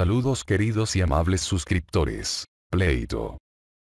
Saludos queridos y amables suscriptores. Pleito.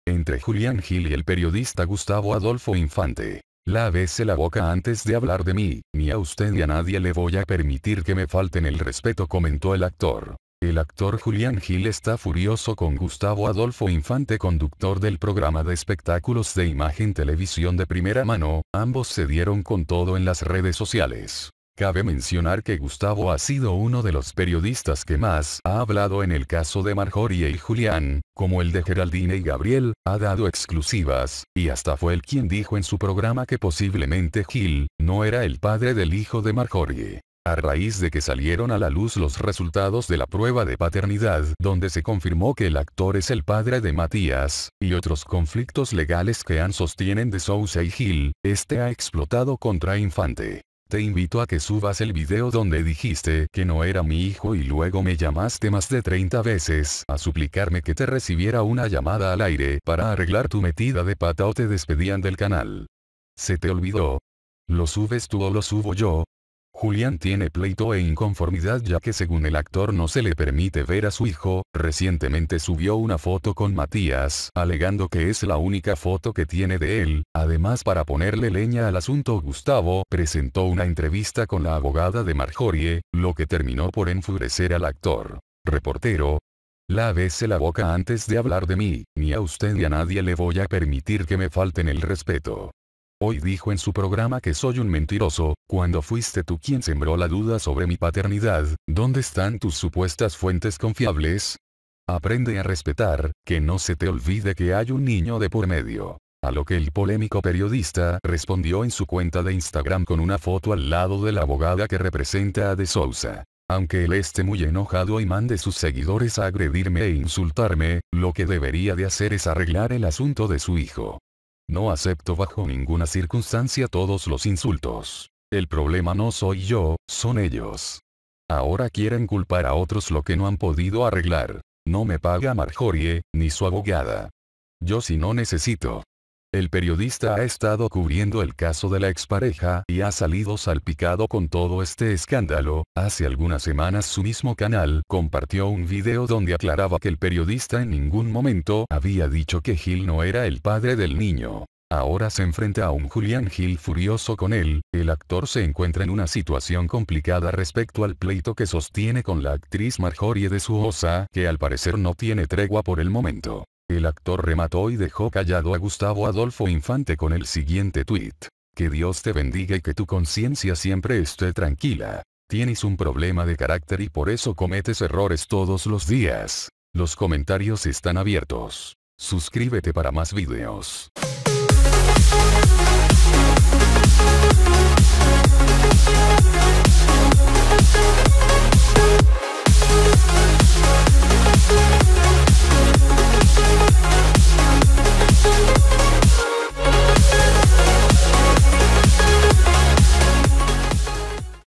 Entre Julián Gil y el periodista Gustavo Adolfo Infante. Lávese la boca antes de hablar de mí, ni a usted ni a nadie le voy a permitir que me falten el respeto comentó el actor. El actor Julián Gil está furioso con Gustavo Adolfo Infante conductor del programa de espectáculos de imagen televisión de primera mano, ambos se dieron con todo en las redes sociales. Cabe mencionar que Gustavo ha sido uno de los periodistas que más ha hablado en el caso de Marjorie y Julián, como el de Geraldine y Gabriel, ha dado exclusivas, y hasta fue el quien dijo en su programa que posiblemente Gil, no era el padre del hijo de Marjorie. A raíz de que salieron a la luz los resultados de la prueba de paternidad donde se confirmó que el actor es el padre de Matías, y otros conflictos legales que han sostienen de Sousa y Gil, este ha explotado contra Infante. Te invito a que subas el video donde dijiste que no era mi hijo y luego me llamaste más de 30 veces a suplicarme que te recibiera una llamada al aire para arreglar tu metida de pata o te despedían del canal. Se te olvidó. Lo subes tú o lo subo yo, Julián tiene pleito e inconformidad ya que según el actor no se le permite ver a su hijo, recientemente subió una foto con Matías, alegando que es la única foto que tiene de él, además para ponerle leña al asunto Gustavo presentó una entrevista con la abogada de Marjorie, lo que terminó por enfurecer al actor. Reportero, La Lávese la boca antes de hablar de mí, ni a usted ni a nadie le voy a permitir que me falten el respeto. Hoy dijo en su programa que soy un mentiroso, cuando fuiste tú quien sembró la duda sobre mi paternidad, ¿dónde están tus supuestas fuentes confiables? Aprende a respetar, que no se te olvide que hay un niño de por medio. A lo que el polémico periodista respondió en su cuenta de Instagram con una foto al lado de la abogada que representa a De Sousa. Aunque él esté muy enojado y mande sus seguidores a agredirme e insultarme, lo que debería de hacer es arreglar el asunto de su hijo. No acepto bajo ninguna circunstancia todos los insultos. El problema no soy yo, son ellos. Ahora quieren culpar a otros lo que no han podido arreglar. No me paga Marjorie, ni su abogada. Yo si no necesito. El periodista ha estado cubriendo el caso de la expareja y ha salido salpicado con todo este escándalo. Hace algunas semanas su mismo canal compartió un video donde aclaraba que el periodista en ningún momento había dicho que Gil no era el padre del niño. Ahora se enfrenta a un Julián Gil furioso con él, el actor se encuentra en una situación complicada respecto al pleito que sostiene con la actriz Marjorie de osa que al parecer no tiene tregua por el momento. El actor remató y dejó callado a Gustavo Adolfo Infante con el siguiente tuit. Que Dios te bendiga y que tu conciencia siempre esté tranquila. Tienes un problema de carácter y por eso cometes errores todos los días. Los comentarios están abiertos. Suscríbete para más videos.